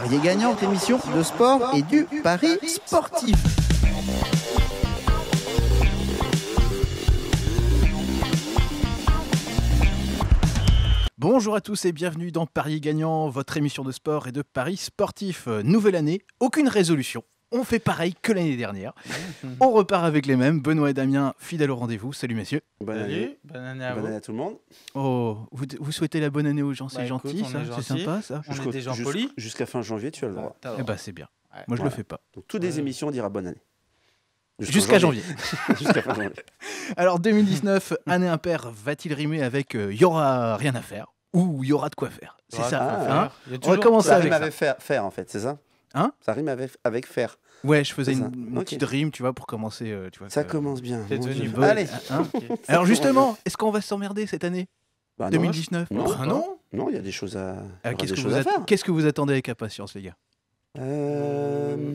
Parier gagnant, émission de sport et du pari sportif. Bonjour à tous et bienvenue dans Paris gagnant, votre émission de sport et de paris sportif. Euh, nouvelle année, aucune résolution, on fait pareil que l'année dernière. Mhm. on repart avec les mêmes. Benoît et Damien, fidèles au rendez-vous. Salut messieurs. Bonne année. Bonne année à, bonne année à tout le monde. Oh, vous, souhaitez la bonne année aux gens, c'est bah, gentil, c'est sympa ça. On est polis. Jusqu'à fin janvier, tu as le droit. Eh ben, c'est bien. Moi je ne le fais pas. toutes les émissions, on dira bonne année. Jusqu'à janvier. Jusqu'à fin janvier. Alors 2019, année impair, va-t-il rimer avec il euh, y aura rien à faire ou il y aura de quoi faire C'est ça. hein. on va commencer avec Faire, faire en fait, c'est ça Hein ça rime avec, avec fer. Ouais, je faisais une, petite rime, tu vois, pour commencer. Euh, tu vois, ça commence bien. devenu Allez. Ah, hein, Alors justement, est-ce qu'on va s'emmerder cette année 2019 bah ah, non. non il y a des choses à, ah, faire. qu'est-ce que vous attendez avec impatience, les gars Euh,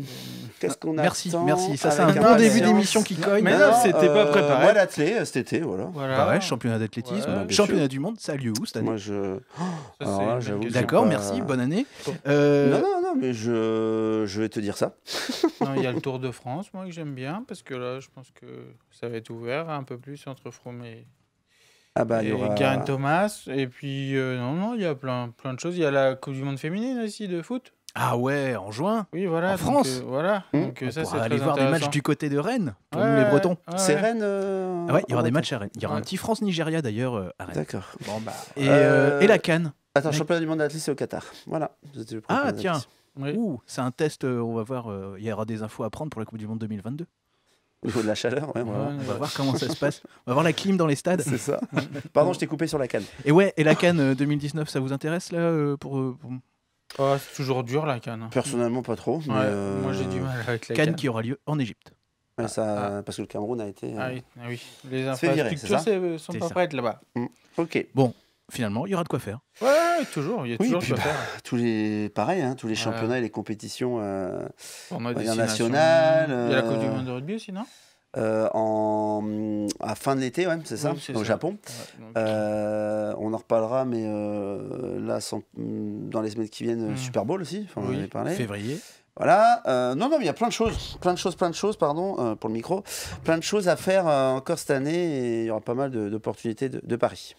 qu'on a ah, Merci, merci. Ça, c'est un bon début d'émission qui cogne. Mais non, euh, c'était pas préparé. Moi, l'athlète cet été, voilà. Ouais, championnat d'athlétisme, championnat du monde, ça a lieu où cette année Moi, je. Oh, D'accord, merci, bonne année. Euh, non, non, non, mais je, je vais te dire ça. Il y a le Tour de France, moi, que j'aime bien, parce que là, je pense que ça va être ouvert un peu plus entre Froome et. Ah bah, il y aura... Karen Thomas, et puis euh, non, non, il y a plein, plein de choses. Il y a la Coupe du Monde féminine aussi de foot. Ah ouais, en juin Oui, voilà. France euh, Voilà. Hmm. Euh, on aller voir des matchs du côté de Rennes, pour nous les Bretons. c'est Rennes ah Ouais, il y aura des matchs à Rennes. Il y aura un petit France-Nigéria d'ailleurs à Rennes. D'accord. Bon, bah, et, la Cannes Attends, championnat du monde d'athlétisme au Qatar. Voilà. Ah tiens C'est un test, on va voir. Il y aura des infos à prendre pour la Coupe du Monde 2022. Au niveau de la chaleur, ouais, on va voir comment ça se passe. On va voir la clim dans les stades. C'est ça. Pardon, je t'ai coupé sur la canne. Et ouais, et la canne 2019, ça vous intéresse là pour... Oh, c'est toujours dur la Cannes. Personnellement, pas trop. Euh, moi, j'ai du mal avec la canne. qui aura lieu en Égypte. ça, ah, ah. Parce que le Cameroun a été. Euh, ah, ah, oui, les infrastructures sont pas prêtes là-bas. Mm, ok. Bon, finalement, il y aura de quoi faire. Ouais, toujours, il y a toujours de quoi bah, faire. Tous les, pareil, hein, tous les championnats et les compétitions euh, euh internationales. Il y a la Coupe du Monde de rugby aussi, non euh, en, à fin de l'été, ouais, c'est ça, au Japon. Euh, on en reparlera, mais euh, là, dans les semaines qui viennent, hmm. Super Bowl aussi, on en avait parlé. Février. Voilà. non, non, il y a plein de choses, plein de choses, plein de choses, pardon, pour le micro, plein de choses à faire encore cette année et il y aura pas mal d'opportunités de Paris.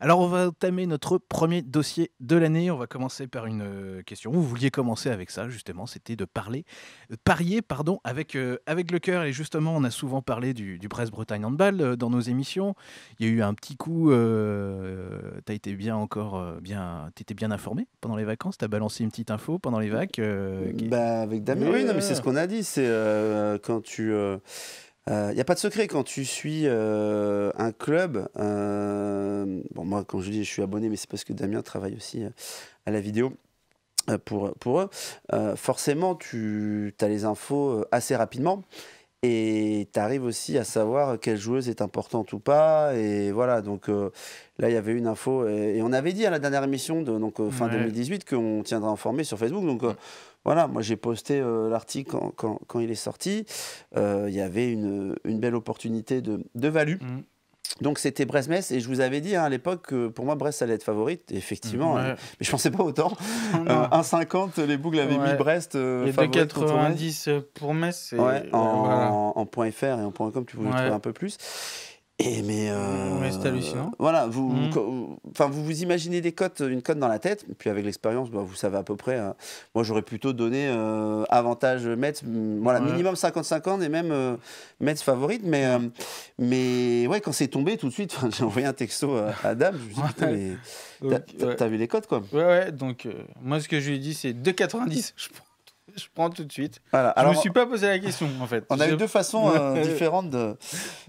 Alors, on va entamer notre premier dossier de l'année. On va commencer par une euh, question. Vous vouliez commencer avec ça, justement, c'était de parler, euh, parier, pardon, avec, euh, avec le cœur. Et justement, on a souvent parlé du, presse bretagne Handball dans nos émissions. Il y a eu un petit coup. Euh, tu été bien encore, bien, bien informé pendant les vacances. t'as balancé une petite info pendant les vacances. Bah, avec Damien, oui, mais c'est ce qu'on a dit. C'est quand tu il euh, n'y a pas de secret quand tu suis euh, un club. Euh, bon, moi, quand je dis je suis abonné, mais c'est parce que Damien travaille aussi à la vidéo pour, pour eux. forcément, tu as les infos assez rapidement. Et tu arrives aussi à savoir quelle joueuse est importante ou pas. Et voilà, donc là, il y avait une info. Et, on avait dit à la dernière émission, de, donc fin 2018, qu'on tiendra informé sur Facebook. Donc voilà, moi j'ai posté euh, l'article quand, il est sorti. Euh, il y avait une, belle opportunité de, value. Mm. Donc c'était Brest-Metz et je vous avais dit hein, à l'époque que pour moi Brest allait être favorite, effectivement, mm, hein. mais je pensais pas autant. 1,50 euh, les Bougles avaient mis Brest. Euh, et 90 pour Metz. Et... Ouais, en, en, point .fr et en point .com tu pouvais trouver un peu plus. Et mais, euh, c'est hallucinant. voilà, mhm. vous, enfin, vous vous imaginez des cotes, une cote dans la tête, puis avec l'expérience, bah, vous savez à peu près. Euh, moi, j'aurais plutôt donné euh, avantage Mets, mm, voilà, minimum 55 ans et même Mets favorite. Mais, mais ouais, quand c'est tombé tout de suite, j'ai envoyé un texto à Adam Je dit, t'as vu les cotes, quoi. Ouais, ouais, donc moi, ce que je lui ai dit, c'est 2,90, je pense je prends tout de suite. Voilà, alors, je me suis pas posé la question, en fait. On a eu deux façons euh, différentes de,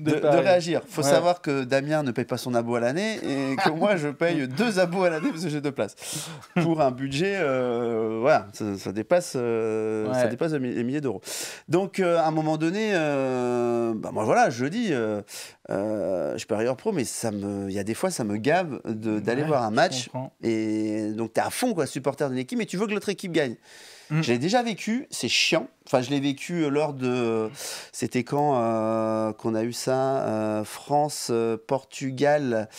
réagir. Il faut savoir que Damien ne paye pas son abo à l'année et que moi, je paye deux abos à l'année parce que j'ai deux places. Pour un budget, euh, voilà, ça, dépasse, ça dépasse les euh, milliers d'euros. Donc, à un moment donné, bah, moi, voilà, je dis, euh, je suis ailleurs Pro, mais ça me, il y a des fois, ça me gave d'aller voir un match. Et donc, tu es à fond, quoi, supporter d'une équipe, et tu veux que l'autre équipe gagne. Mm. Je l'ai déjà vécu, c'est chiant. Enfin, je l'ai vécu euh, lors de. C'était quand euh, qu'on a eu ça euh, France, Portugal.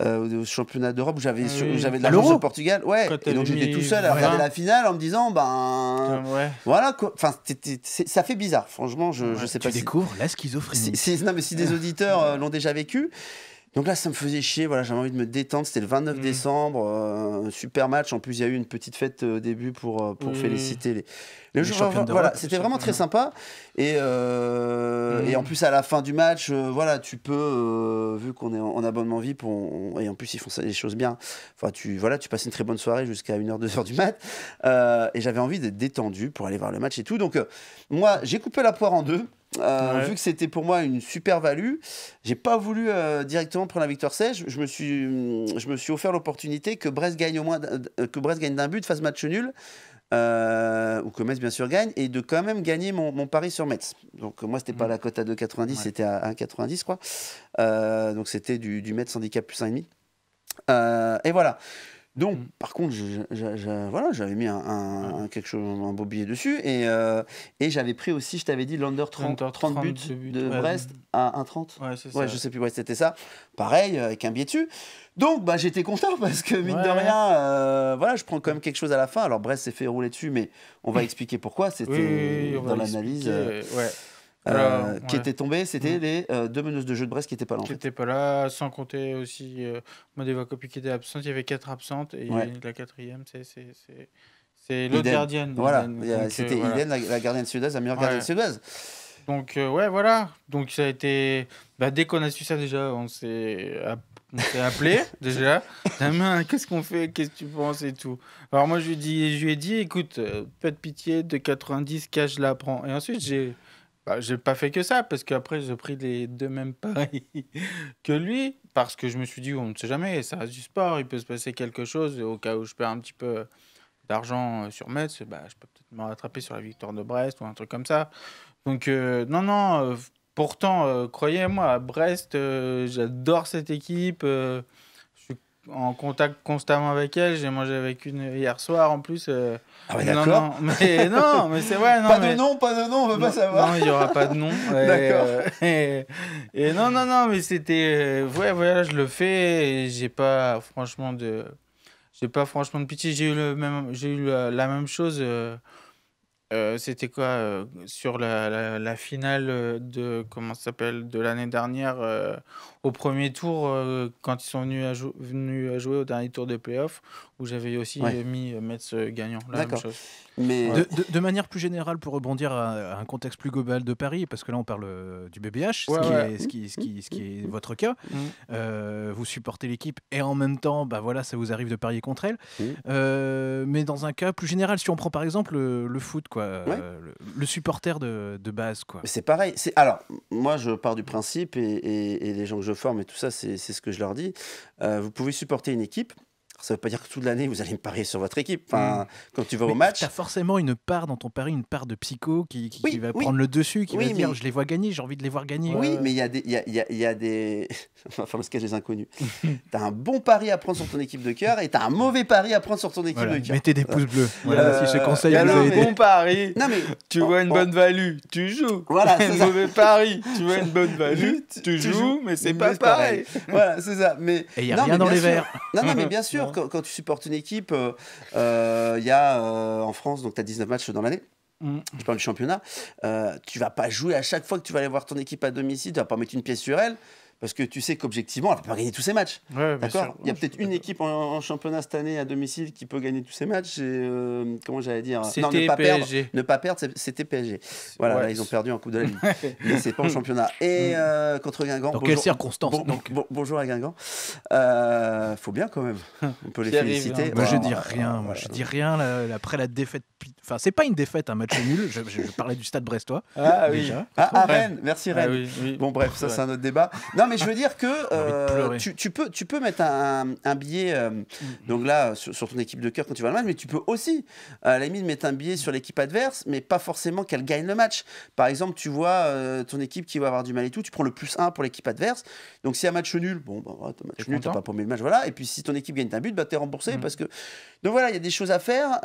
au championnat d'Europe où j'avais ah j'avais de la chance au Portugal ouais et donc j'étais tout seul à regarder la finale en me disant ben ah voilà quoi. enfin ça fait bizarre franchement je, ne sais pas tu découvres si... la schizophrénie non mais si des auditeurs l'ont déjà vécu donc là, ça me faisait chier. Voilà, j'avais envie de me détendre. C'était le 29 mm. décembre. Euh, un super match. En plus, il y a eu une petite fête au euh, début pour, euh, pour mm. féliciter les, champions Voilà, c'était vraiment très sympa. Et, et en mm. plus, à la fin du match, voilà, tu peux, vu qu'on est en, abonnement VIP, et en plus, ils font ça, les choses bien. Enfin, tu, voilà, tu passes une très bonne soirée jusqu'à 1h, 2h du mat. et j'avais envie d'être détendu pour aller voir le match et tout. Donc, moi, j'ai coupé la poire en deux. Euh, vu que c'était pour moi une super value, j'ai pas voulu euh, directement prendre la victoire 16. Je me suis, je me suis offert l'opportunité que Brest gagne au moins, euh, que Brest gagne d'un but, face match nul. ou que Metz bien sûr gagne et de quand même gagner mon, pari sur Metz. Donc moi c'était pas mm. la cote à 2,90, c'était à 1,90 quoi. donc c'était du, du Metz handicap plus 1,5. et voilà. Donc, mm. par contre, voilà, j'avais mis un, quelque chose, un beau billet dessus. Et, euh, j'avais pris aussi, je t'avais dit, l'under 30, 30, buts, de Brest à 1,30. Ouais, Ouais, je sais plus, ouais, c'était ça. Pareil, euh, avec un billet dessus. Donc, bah, j'étais content parce que, mine de rien, euh, voilà, je prends quand même quelque chose à la fin. Alors, Brest s'est fait rouler dessus, mais on va expliquer pourquoi. C'était dans l'analyse. Euh, qui étaient tombés, c'était mm. les euh, deux meneuses de jeu de Brest qui n'étaient pas là. Qui n'étaient pas là, sans compter aussi euh, Modeva Copy qui était absente. Il y avait quatre absentes et la quatrième, c'est. l'autre gardienne. Voilà, c'était Iden, la, gardienne suédoise, la meilleure gardienne suédoise. Donc, ouais, voilà. Donc, ça a été. Bah, dès qu'on a su ça, déjà, on s'est on appelé déjà. Damien, qu'est-ce qu'on fait Qu'est-ce que tu penses et tout. Alors moi je lui, dis, je lui ai dit, écoute, pas de pitié, de 90, cash, je la prends. Et ensuite j'ai bah, j'ai pas fait que ça, parce qu'après, j'ai pris les deux mêmes paris que lui, parce que je me suis dit, on ne sait jamais, ça reste du sport, il peut se passer quelque chose, et au cas où je perds un petit peu euh, d'argent euh, sur Metz, bah, je peux peut-être me rattraper sur la victoire de Brest ou un truc comme ça. Donc, euh, non, non, pourtant, croyez-moi, à Brest, j'adore cette équipe en contact constamment avec elle. J'ai mangé avec une hier soir en plus. Euh. Ah non, non, mais non, mais c'est vrai. Non, pas de nom, pas de nom, on veut pas savoir. Non, il n'y aura pas de nom. D'accord. Euh, et, non, non, non, mais c'était. Euh, ouais, voilà, je le fais et j'ai pas franchement de. J'ai pas franchement de pitié. J'ai eu, le même... eu la, même chose c'était quoi sur la, la, finale de comment s'appelle de l'année dernière au premier tour quand ils sont venus venus à jouer au dernier tour de playoff où j'avais aussi mis Metz gagnant. D'accord. Mais... De, manière plus générale, pour rebondir à, un contexte plus global de Paris, parce que là on parle euh, du BBH, ce, qui est, votre cas, mmh. Mmh. Euh, vous supportez l'équipe et en même temps, bah voilà, ça vous arrive de parier contre elle. Mmh. Euh, mais dans un cas plus général, si on prend par exemple le, foot, quoi, le, supporter de, base. quoi. C'est pareil. Alors, moi je pars du principe et, et, les gens que je forme et tout ça, c'est ce que je leur dis. vous pouvez supporter une équipe ça ne veut pas dire que toute l'année, vous allez me parier sur votre équipe. Hmm. Quand tu vas au match. Tu as forcément une part dans ton pari, une part de psycho qui, va prendre le dessus, qui oui, va dire je les vois gagner, j'ai envie de les voir gagner. Oui, euh. mais il y a des. Y a, y des... enfin, le sketch des inconnus. tu as un bon pari à prendre sur ton équipe de cœur et tu as un mauvais pari à prendre sur ton équipe de cœur. Mettez des pouces bleus. Euh, voilà, si je euh, conseil vous Bon pari. mais... Tu vois une bonne value, tu joues. Voilà, c'est mauvais pari. Tu vois une bonne value, tu joues, mais c'est pas pareil. Voilà, c'est ça. Mais... Et il y a rien dans les verres. Non, non, mais bien sûr quand, tu supportes une équipe, il euh, euh, y a euh, en France, donc tu as 19 matchs dans l'année. Mm. Je parle du championnat. tu vas pas jouer à chaque fois que tu vas aller voir ton équipe à domicile, tu vas pas mettre une pièce sur elle. Parce que tu sais qu'objectivement, elle peut pas gagner tous ses matchs. D'accord Il y a peut-être une équipe en, championnat cette année à domicile qui peut gagner tous ses matchs. Et, euh, comment j'allais dire ne pas perdre. Ne pas perdre, c'était PSG. Voilà, là, ils ont perdu en Coupe de la Ligue. Mais c'est pas en championnat. Et mm. euh, contre Guingamp. Dans bonjour, quelles circonstances donc Bonjour à Guingamp. Euh, faut bien quand même. On peut les féliciter. Hein. Moi, je dis rien. Moi, je dis rien. après la défaite Enfin, c'est pas une défaite, un match nul. Je, parlais du stade brestois. Ah oui. Ah, ah, à Rennes, merci ah Rennes. Bon, bref, ça, c'est un autre débat. Non, mais je veux dire que euh, tu, peux, tu peux mettre un, billet, euh, mm-hmm. donc là, sur, ton équipe de cœur quand tu vas le match, mais tu peux aussi, à la limite, mettre un billet sur l'équipe adverse, mais pas forcément qu'elle gagne le match. Par exemple, tu vois euh, ton équipe qui va avoir du mal et tout, tu prends le plus 1 pour l'équipe adverse. Donc, si un match nul, bon, bah, ouais, match nul, t'as pas paumé le match, voilà. Et puis, si ton équipe gagne un but, bah, t'es remboursé mm-hmm. parce que. Donc, voilà, il y a des choses à faire,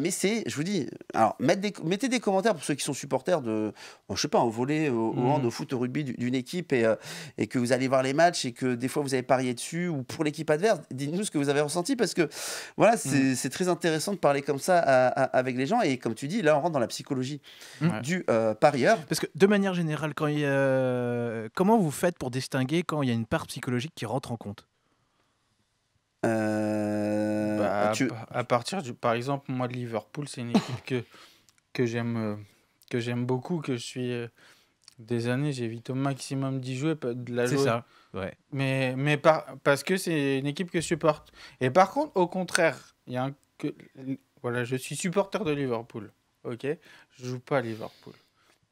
mais c'est, je vous dis, alors mettez des commentaires pour ceux qui sont supporters de, euh, je sais pas, en volet euh, au, hand, mm. au foot, au rugby d'une équipe euh, et, que vous allez voir les matchs et que des fois vous avez parié dessus ou pour l'équipe adverse. Dites-nous ce que vous avez ressenti parce que voilà, mm. c'est très intéressant de parler comme ça avec les gens et comme tu dis, là on rentre dans la psychologie mm. du parieur. Parce que de manière générale, comment vous faites pour distinguer quand il y a une part psychologique qui rentre en compte euh, bah, à, partir du, par exemple, moi de Liverpool, c'est une équipe que que j'aime euh, que j'aime beaucoup, que je suis euh, des années, j'évite au maximum d'y jouer, de la jouer. Ça. Mais mais parce que c'est une équipe que je supporte. Et par contre, au contraire, il y a que voilà, je suis supporter de Liverpool. Ok, je joue pas à Liverpool.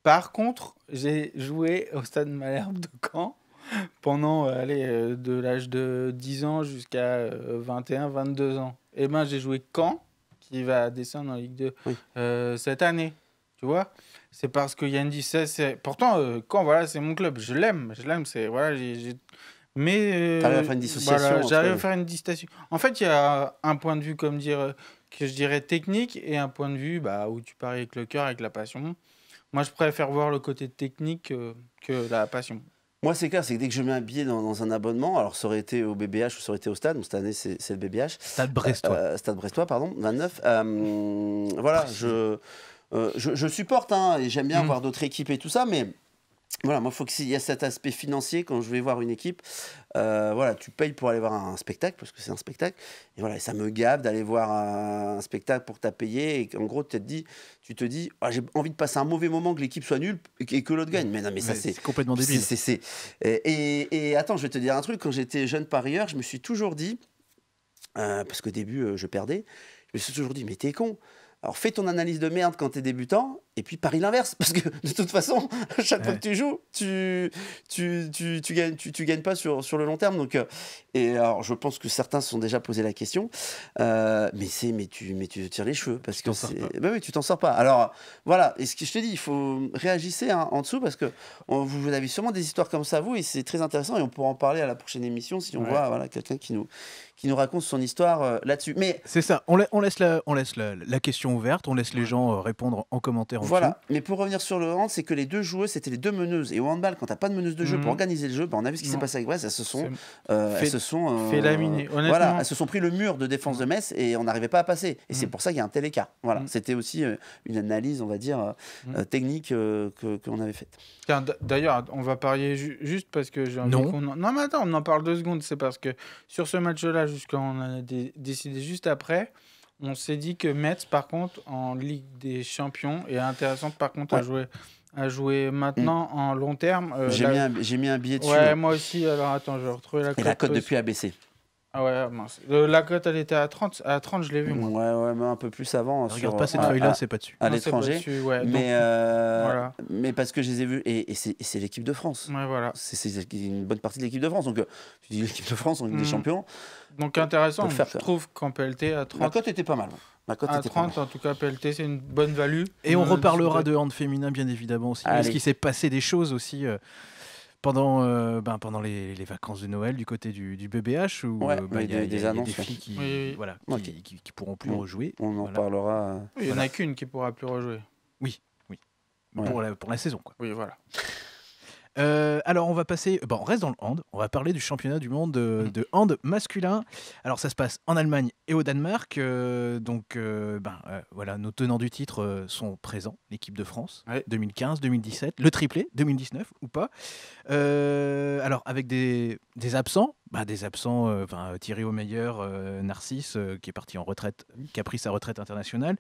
Par contre, j'ai joué au Stade Malherbe de Caen pendant euh, allez, euh, de l'âge de 10 ans jusqu'à 21, euh, 22 ans. Et eh ben j'ai joué quand qui va descendre en Ligue 2 cette année. Tu vois C'est parce que Yandy, c'est. Pourtant, quand voilà, c'est mon club. Je l'aime. Je l'aime. C'est. Voilà, j'ai. Mais. Euh, faire une dissociation. j'arrive à faire une dissociation. En fait, il y a un point de vue, comme dire, que je dirais technique et un point de vue bah, où tu paries avec le cœur, avec la passion. Moi, je préfère voir le côté technique que la passion. Moi, c'est clair, c'est que dès que je mets un billet dans, un abonnement, alors ça aurait été au BBH ou ça aurait été au stade, donc cette année c'est le BBH. Stade Brestois. Euh, euh, stade Brestois, pardon, 29. Euh, voilà, je, je, supporte, hein, et j'aime bien avoir mm. d'autres équipes et tout ça, mais voilà, moi, il faut qu'il y ait cet aspect financier quand je vais voir une équipe. Euh, voilà, tu payes pour aller voir un spectacle, parce que c'est un spectacle. Et voilà, ça me gave d'aller voir un spectacle pour t'as payer Et en gros, tu te dis, tu te dis ah, j'ai envie de passer un mauvais moment, que l'équipe soit nulle et que l'autre gagne. Mais non, mais, ça, c'est complètement débile. Et, et, attends, je vais te dire un truc. Quand j'étais jeune parieur, je me suis toujours dit, euh, parce qu'au début, euh, je perdais, je me suis toujours dit, mais t'es con. Alors fais ton analyse de merde quand t'es débutant, et puis parie l'inverse, parce que de toute façon, chaque fois que tu joues, tu, tu, gagnes, tu, gagnes pas sur, sur le long terme. Donc, euh, et alors, je pense que certains se sont déjà posé la question, euh, mais c'est mais tu, mais tu tires les cheveux, parce que bah tu t'en sors pas. Alors voilà, et ce que je te dis, il faut réagissez hein, en dessous, parce que on, vous avez sûrement des histoires comme ça vous, et c'est très intéressant, et on pourra en parler à la prochaine émission si on voit voilà quelqu'un qui nous qui nous raconte son histoire euh, là-dessus. Mais c'est ça. On, on, laisse la, on laisse la, question ouverte. On laisse les gens euh, répondre en commentaire. voilà. Mais pour revenir sur le hand, c'est que les deux joueuses c'était les deux meneuses. Et au handball, quand t'as pas de meneuse de jeu pour mhm. organiser le jeu, bah, on a vu ce qui s'est passé avec Brest. Elles se sont, euh, elles se sont euh, fait Voilà. Elles se sont pris le mur de défense de Metz et on n'arrivait pas à passer. Et c'est mm. pour ça qu'il y a un tel écart. Voilà. Mm. C'était aussi une analyse, on va dire, mm. technique que qu'on avait faite. D'ailleurs, on va parier juste parce que j'ai un non. non, mais attends, on en parle deux secondes. C'est parce que sur ce match-là jusqu'à on a décidé juste après. On s'est dit que Metz, par contre, en Ligue des Champions, est intéressante, par contre, à jouer à jouer maintenant mm. en long terme. Euh, j'ai mis, mis, un billet dessus. Ouais, moi aussi. Alors attends, je vais retrouver la cote. Et la cote depuis a ah ouais, ah, euh, la cote, elle était à 30. À 30, je l'ai vu, moi. Ouais, ouais, un peu plus avant. Hein, sur- Regarde pas cette feuille-là, c'est pas dessus. à l'étranger. Mais, euh, mais parce que je les ai vus, et, c'est l'équipe de France. ouais, voilà. C'est- une bonne partie de l'équipe de France. Donc, euh, tu dis l'équipe de France, on est des mm. champions. Donc intéressant, je trouve qu'en PLT, à Ma 30, cote était pas mal. cote à 30 en tout cas, PLT, c'est une bonne value. Et on reparlera de hand féminin, bien évidemment aussi. Parce qu'il s'est passé des choses aussi pendant, euh, ben, pendant les, vacances de Noël du côté du, du BBH ou euh, ben, il y a des, filles qui, Voilà, qui, pourront plus rejouer. On en parlera. Euh, il n'y en a qu'une qui pourra plus rejouer. Oui, oui. Pour, la, pour la saison. Quoi. Oui, voilà. Euh, alors, on va passer. Bon, on reste dans le hand. On va parler du championnat du monde de, mm. hand masculin. Alors, ça se passe en Allemagne et au Danemark. Euh, donc, euh, ben, voilà, nos tenants du titre sont présents. L'équipe de France, 2015, 2017, le triplé, 2019 ou pas. alors, avec des, des absents, bah, des absents, euh, enfin, Thierry Omeyer, euh, Narcisse, euh, qui est parti en retraite, qui a pris sa retraite internationale.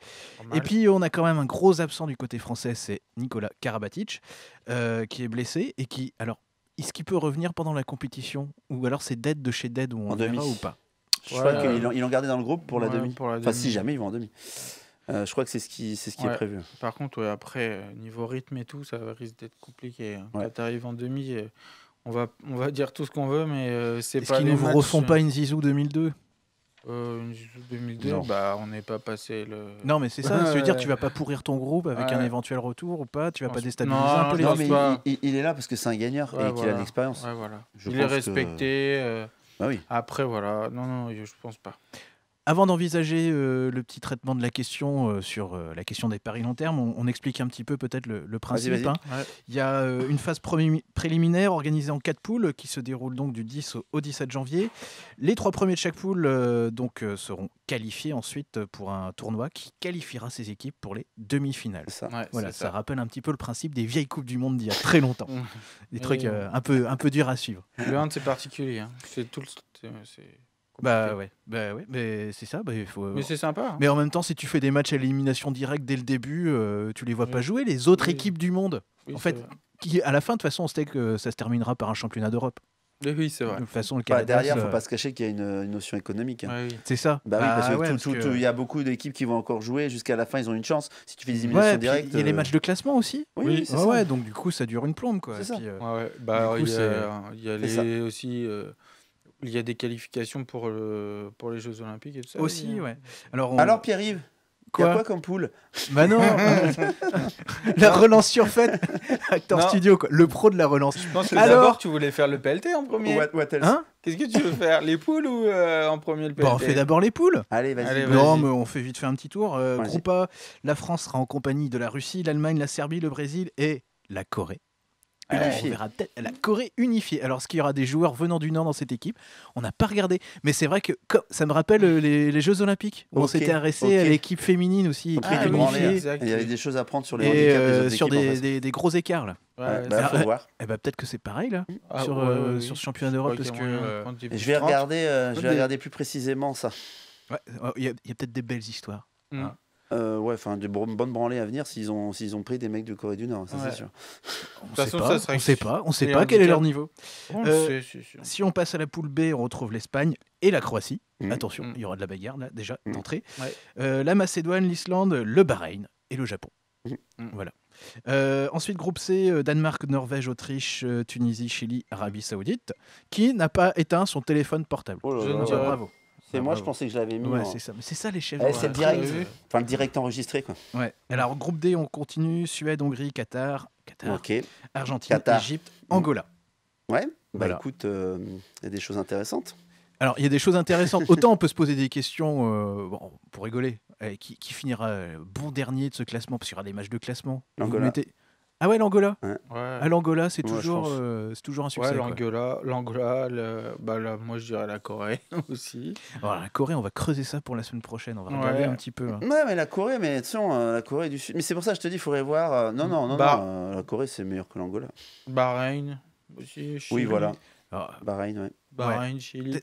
Et puis on a quand même un gros absent du côté français, c'est Nicolas Karabatic, qui est blessé et qui, alors, est-ce qu'il peut revenir pendant la compétition Ou alors c'est dead de chez dead ou on en demi. ou pas Je crois qu'ils l'ont gardé dans le groupe pour la, demi. si jamais ils vont en demi. je crois que c'est ce qui, c'est ce qui est prévu. Par contre, après, niveau rythme et tout, ça risque d'être compliqué. Hein. Quand tu arrives en demi, on va, on va dire tout ce qu'on veut, mais euh, c'est pas. Est-ce qu'ils ne vous refont euh, pas une Zizou 2002 euh, une Zizou 2002, non. Bah, on n'est pas passé le. Non, mais c'est ça. Ça veut dire, tu vas pas pourrir ton groupe avec un éventuel retour ou pas. Tu vas pas déstabiliser un peu les mais il, est là parce que c'est un gagneur et qu'il a de l'expérience. Je il est respecté. Bah après, voilà. Non, non, je pense pas. Avant d'envisager euh, le petit traitement de la question euh, sur euh, la question des paris long terme, on, explique un petit peu peut-être le, principe. Hein. Il y a une phase préliminaire organisée en quatre poules qui se déroule donc du 10 au, 17 janvier. Les trois premiers de chaque poule donc, seront qualifiés ensuite pour un tournoi qui qualifiera ces équipes pour les demi-finales. Ça. voilà, ça. rappelle un petit peu le principe des vieilles Coupes du Monde d'il y a très longtemps. Des trucs un, peu, un peu durs à suivre. Le 1, c'est particulier. Hein. C'est tout le... Bah, bah ouais, bah mais c'est ça. Bah, faut... Mais c'est sympa. Hein. Mais en même temps, si tu fais des matchs à élimination directe dès le début, euh, tu les vois pas jouer les autres équipes du monde. en fait, qui, à la fin, de toute façon, on sait que euh, ça se terminera par un championnat d'Europe. Oui, c'est vrai. De toute façon, le bah, derrière, faut pas se cacher qu'il y a une, notion économique. Hein. c'est ça. Bah, oui, bah parce que il y a beaucoup d'équipes qui vont encore jouer jusqu'à la fin, ils ont une chance. Si tu fais des éliminations directes. Il y a les euh, matchs de classement aussi. Oui, c'est donc du coup, ça dure une plombe. Quoi. C'est Il y a aussi il y a des qualifications pour, euh, pour les Jeux Olympiques et tout ça. Aussi, ouais. Alors, Alors Pierre-Yves Quoi, comme poule Bah non La relance surfaite Acteur studio, Le pro de la relance. Je pense d'abord, tu voulais faire le PLT en premier. Hein Qu'est-ce que tu veux faire Les poules ou euh, en premier le PLT bah, On fait d'abord les poules. Allez, vas-y. non, mais on fait vite fait un petit tour. groupe euh, la France sera en compagnie de la Russie, l'Allemagne, la Serbie, le Brésil et la Corée on verra peut-être la Corée unifiée. Alors, est-ce qu'il y aura des joueurs venant du Nord dans cette équipe On n'a pas regardé. Mais c'est vrai que ça me rappelle euh, les, Jeux Olympiques. Où on s'était arrêté à l'équipe féminine aussi. Ah, il y avait des choses à prendre sur les handicaps euh, Sur des, des, gros écarts, là. Bah, faut voir. Et eh bah, peut-être que c'est pareil là ah, sur, euh, sur, ce championnat d'Europe parce que je vais regarder je vais regarder plus précisément ça. Oh, il y a, peut-être des belles histoires. Mm. Hein. Euh, ouais, enfin, de bonnes branlées à venir s'ils ont, ont pris des mecs de Corée du Nord, ça c'est sûr. On ne sait, pas, on sait pas, quel est leur niveau. Euh, si on passe à la poule B, on retrouve l'Espagne et la Croatie. Mmh. Attention, mmh. il y aura de la bagarre là, déjà, mmh. d'entrée. Euh, la Macédoine, l'Islande, le Bahreïn et le Japon. Voilà. ensuite, groupe C, Danemark, Norvège, Autriche, Tunisie, Chili, Arabie Saoudite, qui n'a pas éteint son téléphone portable. bravo. Oh c'est ah moi, je pensais que je mis. c'est ça. c'est les chefs. Eh, c'est le direct. Enfin, le direct enregistré, quoi. Ouais. Alors, groupe D, on continue. Suède, Hongrie, Qatar, Qatar, Argentine, Égypte, Angola. Ouais. Bah écoute, euh, il y a des choses intéressantes. Alors, il y a des choses intéressantes. Autant on peut se poser des questions, euh, pour rigoler, eh, qui, finira euh, bon dernier de ce classement Parce qu'il y aura des matchs de classement. L'Angola. Ah ouais, l'Angola. Ah, L'Angola, c'est toujours, euh, c'est toujours un succès. Ouais, l'Angola, l'Angola, bah, moi je dirais la Corée aussi. Voilà la Corée, on va creuser ça pour la semaine prochaine. On va regarder un petit peu. Hein. Ouais, mais la Corée, mais sais, euh, la Corée du Sud. Mais c'est pour ça que je te dis, il faudrait voir. Euh, non, non, non, bah. non la Corée, c'est meilleur que l'Angola. Bahreïn aussi. Oui, voilà. Ah. Bahreïn, ouais. Chili,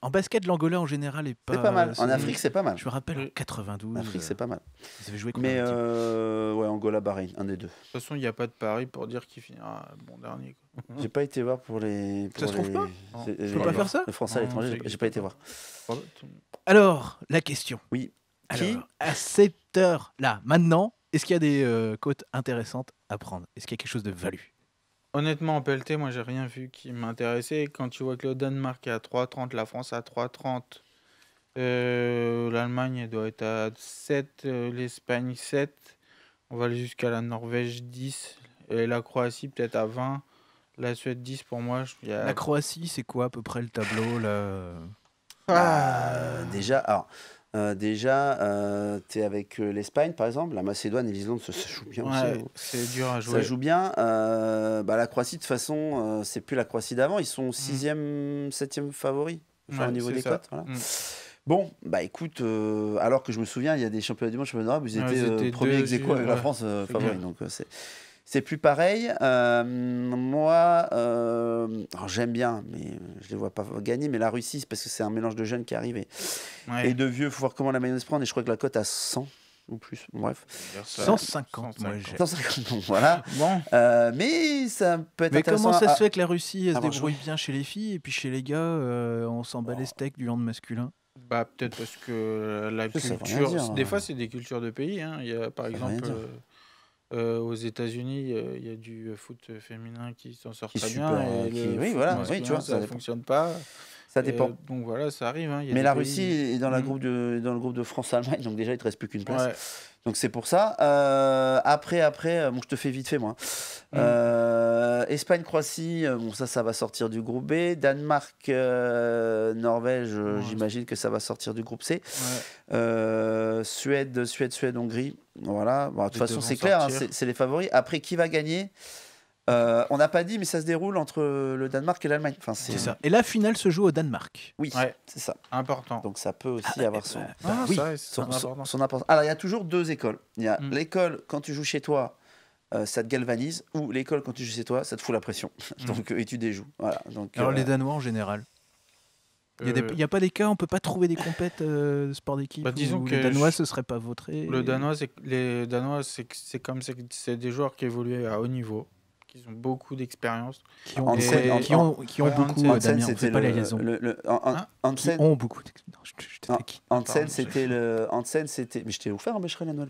En basket, l'Angola en général est pas. C'est pas mal. En Afrique, c'est pas mal. Je me rappelle 92. En Afrique, euh, c'est pas mal. Vous avez joué contre Mais euh, ouais, Angola, Bahreïn, un des deux. De toute façon, il n'y a pas de pari pour dire qui finira bon dernier. J'ai pas été voir pour les. ça se pas Je peux pas faire ça Les Français à l'étranger, j'ai pas été voir. Alors, la question. Oui. qui à cette heure-là, maintenant, est-ce qu'il y a des euh, côtes intéressantes à prendre Est-ce qu'il y a quelque chose de value Honnêtement, en PLT, moi, j'ai rien vu qui m'intéressait. Quand tu vois que le Danemark est à 3,30, la France à 3,30, euh, l'Allemagne doit être à 7, euh, l'Espagne 7, on va aller jusqu'à la Norvège 10, et la Croatie peut-être à 20, la Suède 10 pour moi. La Croatie, c'est quoi à peu près le tableau là bah, Déjà, alors, euh, déjà, euh, tu es avec euh, l'Espagne, par exemple, la Macédoine et l'Islande, ça, ça, joue bien. aussi. c'est dur à jouer. Ça joue bien. bah, la Croatie, de toute façon, c'est plus la Croatie d'avant. Ils sont 6e, mm. 7e favoris au niveau des cotes. Mm. Bon, bah écoute, alors que je me souviens, il y a des championnats du monde, championnats d'Europe, ils étaient, premiers ex avec la France favori. Donc, c'est plus pareil. Euh, moi, euh, j'aime bien, mais je les vois pas gagner. Mais la Russie, c'est parce que c'est un mélange de jeunes qui arrivent et, de vieux. Il faut voir comment la mayonnaise prend. Et je crois que la cote à 100 ou plus. Bref. 150, moi j'ai. 150, voilà. Bon. Euh, mais ça peut être Mais comment ça se fait que la Russie elle se débrouille bien chez les filles et puis chez les gars, on s'en bat les oh. steaks du land masculin bah, Peut-être parce que la culture. des hein. fois, c'est des cultures de pays. Hein. Il y a, par exemple, euh, aux États-Unis, il y a du euh, foot euh, féminin qui s'en sort pas très bien. oui, voilà, ça ne fonctionne pas. Ça dépend. donc voilà, ça arrive. Hein, Mais la Russie est dans, la mmh. groupe dans le groupe de France-Allemagne, donc déjà, il ne te reste plus qu'une place. Donc c'est pour ça. Euh, après, après, euh, bon, je te fais vite fait, moi. Hein. Mmh. Euh, Espagne-Croatie, bon, ça, ça va sortir du groupe B. Danemark-Norvège, j'imagine que ça va sortir du groupe C. Suède, Suède, Suède, Hongrie. Voilà. de toute façon, c'est clair, hein, c'est les favoris. Après, qui va gagner euh, on n'a pas dit, mais ça se déroule entre le Danemark et l'Allemagne. Enfin, Et la finale se joue au Danemark. Oui, c'est ça. Important. Donc ça peut aussi avoir son, importance. Alors il y a toujours deux écoles. Il y a mm. l'école quand tu joues chez toi, euh, ça te galvanise, ou l'école quand tu joues chez toi, ça te fout la pression. Mm. Euh, et tu déjoues. Donc, Alors les Danois en général. Il n'y a, pas des cas, on ne peut pas trouver des compètes de sport d'équipe. Bah, les Danois, ce serait pas votre Le les Danois, c'est comme c'est des joueurs qui évoluaient à haut niveau. Ils ont beaucoup d'expérience. Qui ont, qui beaucoup, Hansen, Damien, pas Hansen, ont beaucoup d'expérience. c'était le... Hansen, c'était... Mais je t'ai offert un bécherel à Noël.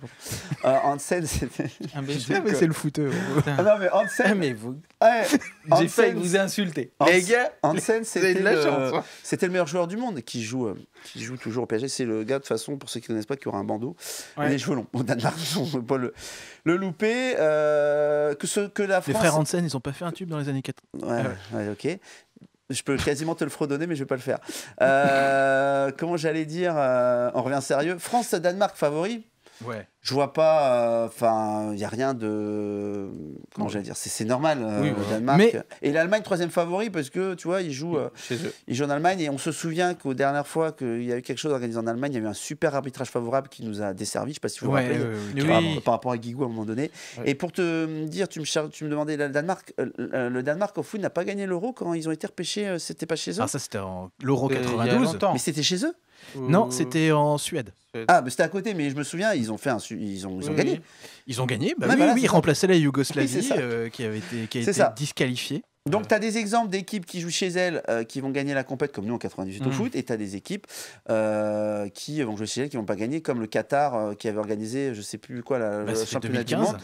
euh, Hansen, c'était... Un ah, mais c'est le footeur. Ah non, mais Hansen... Ah, mais vous... J'ai vous insulter. Hans... Les gars, Hansen, c'était le... Hein. C'était le meilleur joueur du monde qui joue, euh, qui joue toujours au PSG. C'est le gars, de toute façon, pour ceux qui ne connaissent pas, qui aura un bandeau. Ouais. Les cheveux On au Danemark. Pas le le louper, euh, que, ce, que la France. Les frères Hansen, ils ont pas fait un tube dans les années 80. Ah ouais, ok. Je peux quasiment te le fredonner, mais je vais pas le faire. Euh, comment j'allais dire euh, On revient sérieux. France-Danemark favori je vois pas. Enfin, il n'y a rien de. Comment j'allais dire C'est normal, au euh, Danemark. Et l'Allemagne, troisième favori, parce que tu vois, ils jouent, euh, Ils jouent en Allemagne. Et on se souvient qu'aux dernières fois qu'il y a eu quelque chose organisé en Allemagne, il y a eu un super arbitrage favorable qui nous a desservi. Je ne sais pas si vous vous rappelez. Par, par, rapport à Guigou à un moment donné. Et pour te dire, tu me, tu me demandais le Danemark. Euh, le Danemark, au foot, n'a pas gagné l'Euro quand ils ont été repêchés. c'était pas chez eux. Ah, ça, c'était en l'Euro 92. Mais c'était chez eux. Non, euh, c'était en Suède. Ah, mais c'était à côté, mais je me souviens, ils ont, fait un ils ont, gagné. Ils ont gagné, bah, ah, oui, ils remplaçaient la Yougoslavie euh, qui avait été, qui a été disqualifiée. Donc, euh. tu as des exemples d'équipes qui jouent chez elles, qui vont gagner la compète, comme nous en 98 au mm. foot, et tu as des équipes qui vont jouer chez elles, qui vont pas gagner, comme le Qatar qui avait organisé, je sais plus quoi, la- bah, championnat du monde.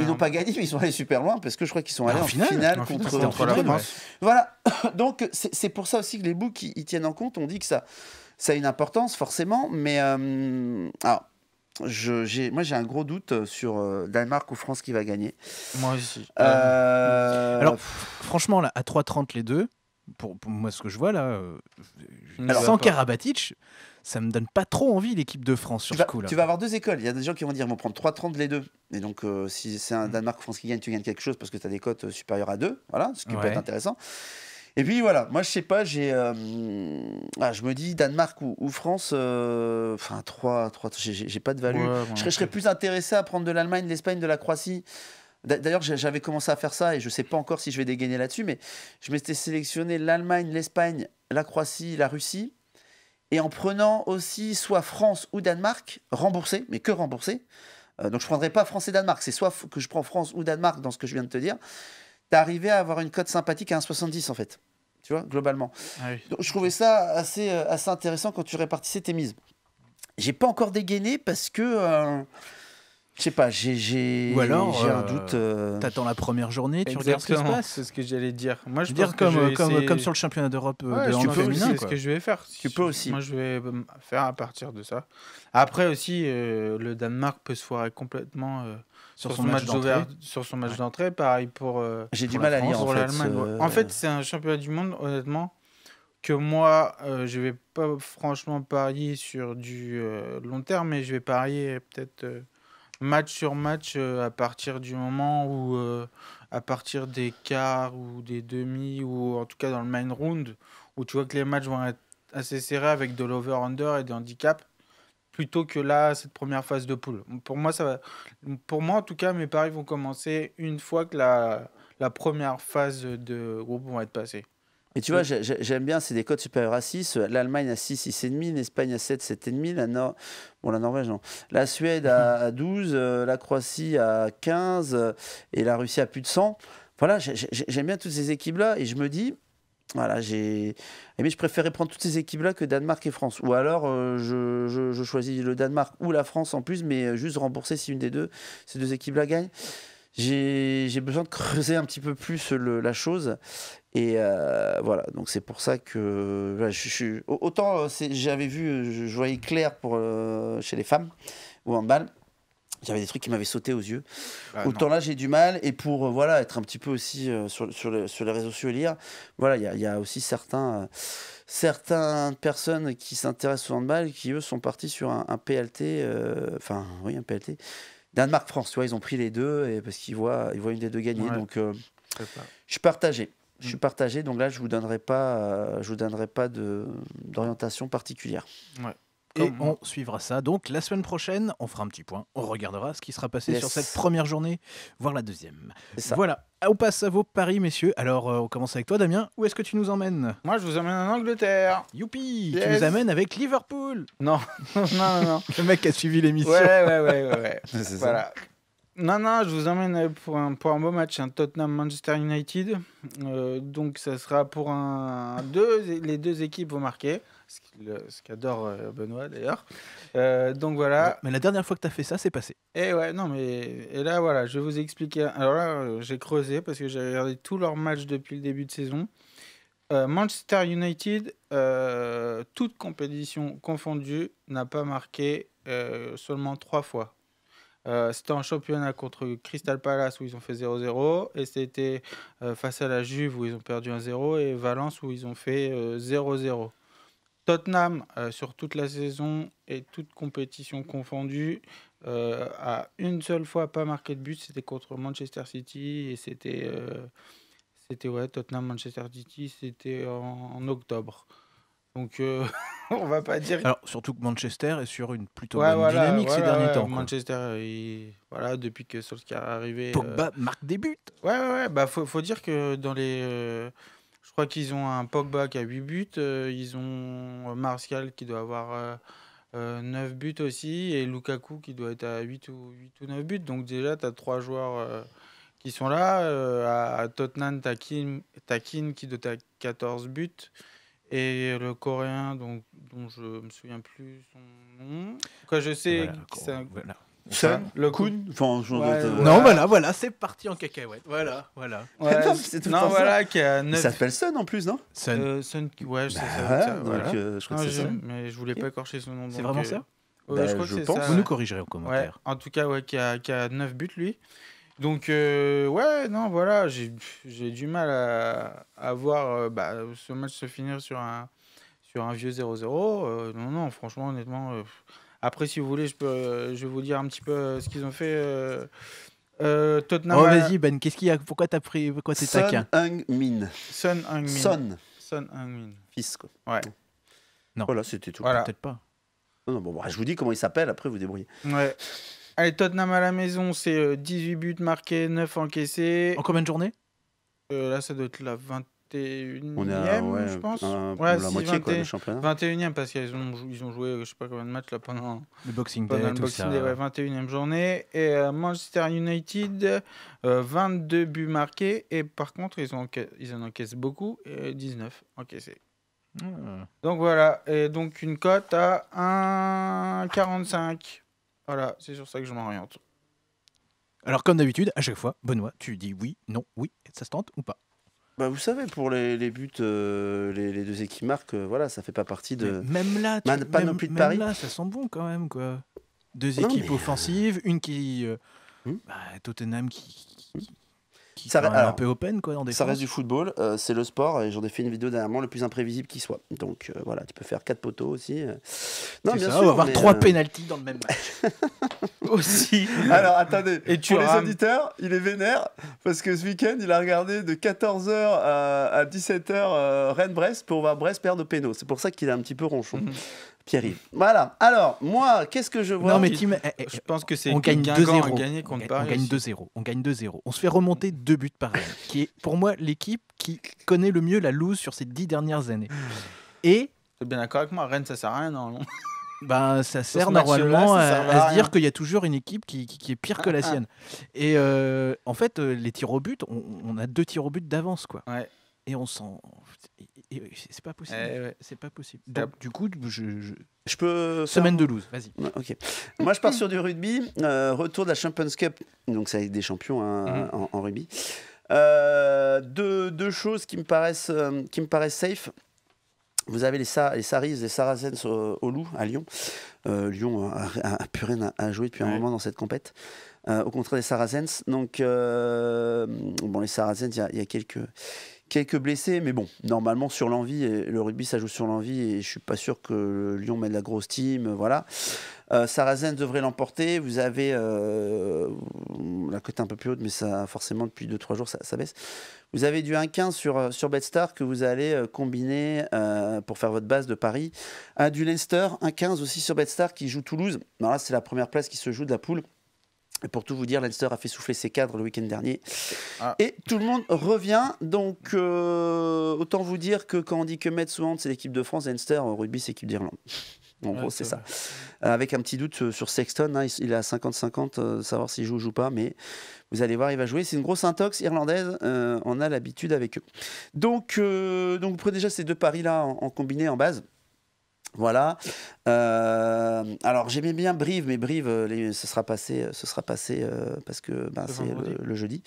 Ils n'ont pas gagné, mais ils sont allés super loin, parce que je crois qu'ils sont ah, allés en finale, contre, Voilà, donc c'est pour ça aussi que les books, ils tiennent en compte, on dit que ça, ça a une importance forcément, mais euh, alors, moi j'ai un gros doute sur euh, Danemark ou France qui va gagner. Moi aussi. Euh, alors franchement là, à 3,30 les deux, pour, moi ce que je vois là, sans Karabatic, ça me donne pas trop envie l'équipe de France sur ce coup là. Tu vas avoir deux écoles, il y a des gens qui vont dire ils vont prendre 3,30 les deux. Et donc si c'est un mm. Danemark ou France qui gagne, tu gagnes quelque chose parce que tu as des cotes supérieures à 2, voilà, ce qui peut être intéressant. Et puis voilà, moi je sais pas, j'ai. Euh, ah, je me dis Danemark ou, France, euh, enfin 3, 3 j'ai pas de valeur. je, serais, plus intéressé à prendre de l'Allemagne, l'Espagne, de la Croatie. D'ailleurs, j'avais commencé à faire ça et je sais pas encore si je vais dégainer là-dessus, mais je m'étais sélectionné l'Allemagne, l'Espagne, la Croatie, la Russie. Et en prenant aussi soit France ou Danemark, remboursé, mais que remboursé. Euh, donc je prendrai pas France et Danemark, c'est soit que je prends France ou Danemark dans ce que je viens de te dire tu arrivé à avoir une cote sympathique à 1,70 en fait. Tu vois, globalement. Ah Donc, je trouvais ça assez, euh, assez intéressant quand tu répartissais tes mises. J'ai pas encore dégainé parce que. Euh, je sais pas, j'ai j'ai un euh, doute. Tu T'attends la première journée, tu regardes ce qui se passe. C'est ce que j'allais dire. Moi, je dire comme, comme, comme sur le championnat d'Europe de tu féminin. C'est ce que je vais faire. Tu peux aussi. Moi, je vais faire à partir de ça. Après aussi, le Danemark peut se foirer complètement sur, son, match, sur son match d'entrée. Pareil pour. Euh, J'ai du mal à en fait. c'est un championnat du monde, honnêtement, que moi, je euh, je vais pas franchement parier sur du euh, long terme, mais je vais parier peut-être match sur match à partir du moment où, à partir des quarts ou des demi, ou en tout cas dans le main round, où tu vois que les matchs vont être assez serrés avec de l'over-under et des handicaps plutôt que là, cette première phase de poule. Pour moi, ça va... pour moi en tout cas, mes paris vont commencer une fois que la, la première phase de groupe va être passée. Et tu vois, j'aime bien, c'est des codes supérieurs à 6. L'Allemagne à 6, 6,5. L'Espagne à 7, 7,5. La, Nor... bon, la Norvège, non. La Suède à 12. Euh, la Croatie à 15. Euh, et la Russie à plus de 100. Voilà, j'aime bien toutes ces équipes-là. Et je me dis, voilà, j'ai. Mais eh je préférais prendre toutes ces équipes-là que Danemark et France. Ou alors, euh, je, je, choisis le Danemark ou la France en plus, mais euh, juste rembourser si une des deux, ces deux équipes-là gagnent. J'ai besoin de creuser un petit peu plus le, la chose. Et euh, voilà, donc c'est pour ça que je, suis. Autant j'avais vu, je, voyais clair pour, chez les femmes, ou en balle avait des trucs qui m'avaient sauté aux yeux. Ah, Autant là, j'ai du mal. Et pour euh, voilà, être un petit peu aussi euh, sur, sur, sur, les réseaux sociaux lire, voilà, il y a, aussi certains, certains euh, certaines personnes qui s'intéressent au handball qui, eux, sont partis sur un, PLT, enfin, oui, un PLT, Danemark-France. Tu vois, ils ont pris les deux et, parce qu'ils voient, ils voient une des deux gagner. Donc, je suis partagé. Je suis mm. partagé, donc là, je vous donnerai pas, je vous donnerai pas de d'orientation particulière. Ouais. Et on suivra ça. Donc la semaine prochaine, on fera un petit point. On regardera ce qui sera passé sur cette première journée, voire la deuxième. Voilà. Ah, on passe à vos paris, messieurs. Alors, euh, on commence avec toi, Damien. Où est-ce que tu nous emmènes Moi, je vous emmène en Angleterre. Youpi Tu nous amènes avec Liverpool Non, non, non, non. Le mec a suivi l'émission. Ouais, ouais, ouais, ouais. ouais. voilà. Non, non, je vous emmène euh, pour un, pour beau match, un Tottenham-Manchester United. Euh, donc, ça sera pour un, deux, les deux équipes vont marquer, ce qu'adore euh, Benoît d'ailleurs. donc voilà. Mais la dernière fois que tu as fait ça, c'est passé. Et eh ouais, non, mais et là, voilà, je vais vous expliquer. Alors là, j'ai creusé parce que j'ai regardé tous leurs matchs depuis le début de saison. Manchester United, toute compétition confondue, n'a pas marqué seulement trois fois. Euh, c'était en championnat contre Crystal Palace où ils ont fait 0-0 et c'était euh, face à la Juve où ils ont perdu 1-0 et Valence où ils ont fait 0-0. Euh, Tottenham, sur toute la saison et toute compétition confondue, a une seule fois pas marqué de but, c'était contre Manchester City et c'était c'était ouais, Tottenham Manchester City, c'était en octobre. Donc, euh, on va pas dire. Alors, surtout que Manchester est sur une plutôt bonne dynamique ces derniers temps. Manchester, voilà, depuis que Solskjaer est arrivé. Euh, Pogba marque des buts. Ouais, ouais, ouais. Bah, faut, faut dire que dans les. Euh, je crois qu'ils ont un Pogba qui a 8 buts. ils ont Martial qui doit avoir 9 buts aussi. Et Lukaku qui doit être à 8 ou, 8 ou 9 buts. Donc, déjà, tu as 3 joueurs. qui sont là. à Tottenham, as Kin qui doit être à 14 buts. Et le coréen, donc, dont je me souviens plus son nom. Quoi, je sais. Voilà, c'est un... voilà. le Kun enfin, euh, Non, voilà, voilà, c'est parti en cacahuète. Voilà, voilà. Ouais, non, c'est tout non, voilà, Qui a 9... Ça s'appelle Sun en plus, non Sun. Euh, Sun, ouais, je sais bah, ça. Donc, euh, je crois que c'est ça. Mais je voulais pas écorcher son nom. C'est vraiment ça Je, bah, crois que pense. Ça. Vous nous corrigerez en commentaire. en tout cas, ouais, qui a, qui a 9 buts, lui. Donc, euh, ouais, non, voilà, j'ai du mal à, à voir euh, bah, ce match se finir sur un, sur un vieux 0-0. Euh, non, non, franchement, honnêtement. après, si vous voulez, je, peux, je vais vous dire un petit peu ce qu'ils ont fait. Tottenham. Oh, vas-y, Ben, qu'est-ce qu'il y a Pourquoi t'as pris. Pourquoi c'est taquin Son Heung-min. Son Heung-min. Son. Son Heung-min. Fils, quoi. Ouais. Non. Voilà, c'était tout. Voilà. Peut-être pas. Non, non, bon, bah, je vous dis comment il s'appelle, après vous débrouillez. Ouais. Allez, Tottenham à la maison, c'est 18 euh, buts marqués, 9 encaissés. En combien de journées euh, Là, ça doit être la 21 e je pense. ouais, la moitié, championnat. 21e, parce qu'ils ont, joué, je sais pas combien de matchs là pendant le Boxing Day. Le boxing Day ouais, 21e journée. Et euh, Manchester United, 22 buts marqués. Et par contre, ils, ont ils en encaissent beaucoup, 19 encaissés. Ah. Donc voilà, et donc une cote à 1,45. Voilà, c'est sur ça que je m'oriente. Alors, comme d'habitude, à chaque fois, Benoît, tu dis oui, non, oui, ça se tente ou pas bah vous savez, pour les, buts, euh, les, deux équipes marquent, euh, voilà, ça fait pas partie de. même là, tu, de là, ça sent bon quand même, quoi. Deux équipes euh, offensives, une qui. Hmm? bah, Tottenham qui, hmm? ça reste, un peu open quoi dans des Ça reste du football, euh, c'est le sport et j'en ai fait une vidéo dernièrement le plus imprévisible qui soit. Donc euh, voilà, tu peux faire quatre poteaux aussi. Euh. Non, bien sûr, on va avoir trois pénalties dans le même match. aussi. Alors attendez, et tu les auditeurs, il est vénère parce que ce week-end, il a regardé de 14h à, 17h Rennes-Brest pour voir Brest perdre au péno. C'est pour ça qu'il est un petit peu ronchon. Mhm. Pierre-Yves. Voilà. Alors, moi, qu'est-ce que je vois Non, mais Tim, eh, eh, je pense que c'est on gagne 2-0. On gagne 2-0. On gagne 2-0. On se fait remonter deux buts par elle, qui est pour moi l'équipe qui connaît le mieux la loose sur ces dix dernières années. Et. T'es bien d'accord avec moi, Rennes, ça sert à rien, normalement. ben, ça sert normalement à, se dire qu'il y a toujours une équipe qui, est pire que la ah, ah. sienne. Et euh, en fait, euh, les tirs au but, on, on, a deux tirs au but d'avance, quoi. Ouais. Et on s'en c'est pas possible. Eh c'est pas possible. du coup, je, je... peux. Semaine de loose, vas-y. ok. Moi, je pars sur du rugby. Euh, retour de la Champions Cup. Donc, ça avec des champions hein, mhm. en, rugby. Euh, deux, deux, choses qui me paraissent, euh, qui me paraissent safe. Vous avez les, Sa les Saris, les Sarazens au, Loup, à Lyon. Lyon a, a, a plus rien à, jouer depuis un moment dans cette compète. au contraire des Sarazens. Donc, bon, les Sarazens, il y a quelques quelques blessés, mais bon, normalement sur l'envie, le rugby ça joue sur l'envie et je suis pas sûr que Lyon mette la grosse team, voilà. Euh, devrait l'emporter. Vous avez euh, la cote un peu plus haute, mais ça forcément depuis 2-3 jours ça, ça, baisse. Vous avez du 1-15 sur, euh, sur BetStar que vous allez euh, combiner pour faire votre base de Paris. du Leinster, 1-15 aussi sur BetStar qui joue Toulouse. voilà c'est la première place qui se joue de la poule. Et pour tout vous dire, Leinster a fait souffler ses cadres le week-end dernier. Ah. Et tout le monde revient. Donc, euh, autant vous dire que quand on dit que Metz ou c'est l'équipe de France, Leinster, au euh, rugby, c'est l'équipe d'Irlande. En gros, c'est ça. Euh, avec un petit doute sur Sexton, hein, il est à 50-50, savoir s'il joue ou joue pas, mais vous allez voir, il va jouer. C'est une grosse intox irlandaise, on a l'habitude avec eux. Donc, donc, vous prenez déjà ces deux paris-là en combiné en base. Voilà. Euh, alors j'aimais bien Brive, mais Brive, euh, ce sera passé, euh, ce sera passé parce que ben, c'est le, jeudi.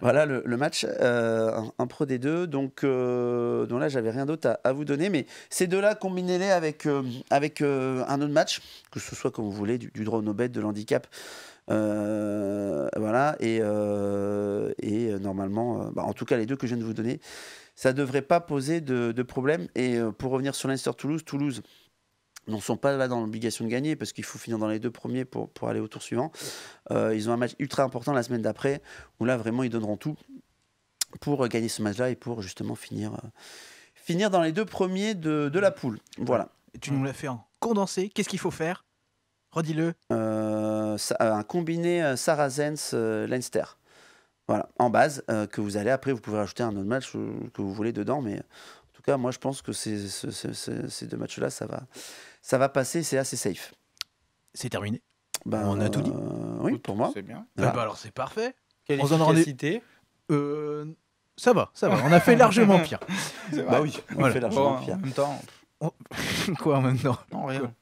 Voilà le, match, un, pro des deux. Donc, donc là, j'avais rien d'autre à, vous donner, mais ces deux-là, combinez-les avec, avec un autre match, que ce soit comme vous voulez, du, drone, au bête, de l'handicap. voilà, et, normalement, bah, en tout cas, les deux que je viens de vous donner, ça ne devrait pas poser de, problème. Et pour revenir sur l'inster Toulouse n'en sont pas là dans l'obligation de gagner parce qu'il faut finir dans les deux premiers pour, pour aller au tour suivant. Euh, ils ont un match ultra important la semaine d'après où là vraiment ils donneront tout pour euh, gagner ce match-là et pour justement finir, euh, finir dans les deux premiers de, la poule. Voilà. tu nous l'as fait en condensé. Qu'est-ce qu'il faut faire Redis-le. un combiné sarazens leinster voilà, en base, que vous allez après, vous pouvez rajouter un autre match que vous voulez dedans, mais en tout cas, moi je pense que ces, ces deux matchs-là, ça va, ça va passer, c'est assez safe. C'est terminé. Bah, on a tout dit. Euh, oui, pour moi. C'est bien. Bah, bah, alors c'est parfait. Quelle on euh, Ça va, ça va. On a fait largement pire. Bah oui, on a fait largement pire. En même temps. Quoi en même temps Non, rien.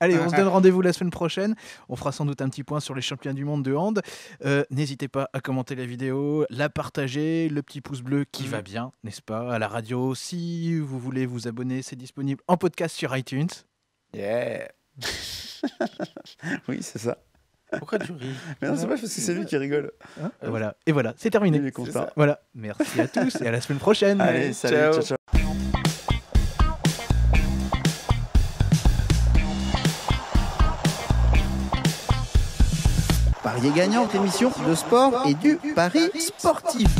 Allez, on se donne rendez-vous la semaine prochaine. On fera sans doute un petit point sur les champions du monde de hand. Euh, n'hésitez pas à commenter la vidéo, la partager, le petit pouce bleu qui mm. va bien, n'est-ce pas À la radio, si vous voulez vous abonner, c'est disponible en podcast sur iTunes. Yeah. oui, c'est ça. Pourquoi tu ris Mais non, c'est pas parce que c'est lui qui rigole. et hein? euh, voilà, et voilà, c'est terminé. Il est content. voilà, merci à tous et à la semaine prochaine. Allez, salut, ciao. ciao, ciao. Parier gagnant, émission de sport et du pari sportif.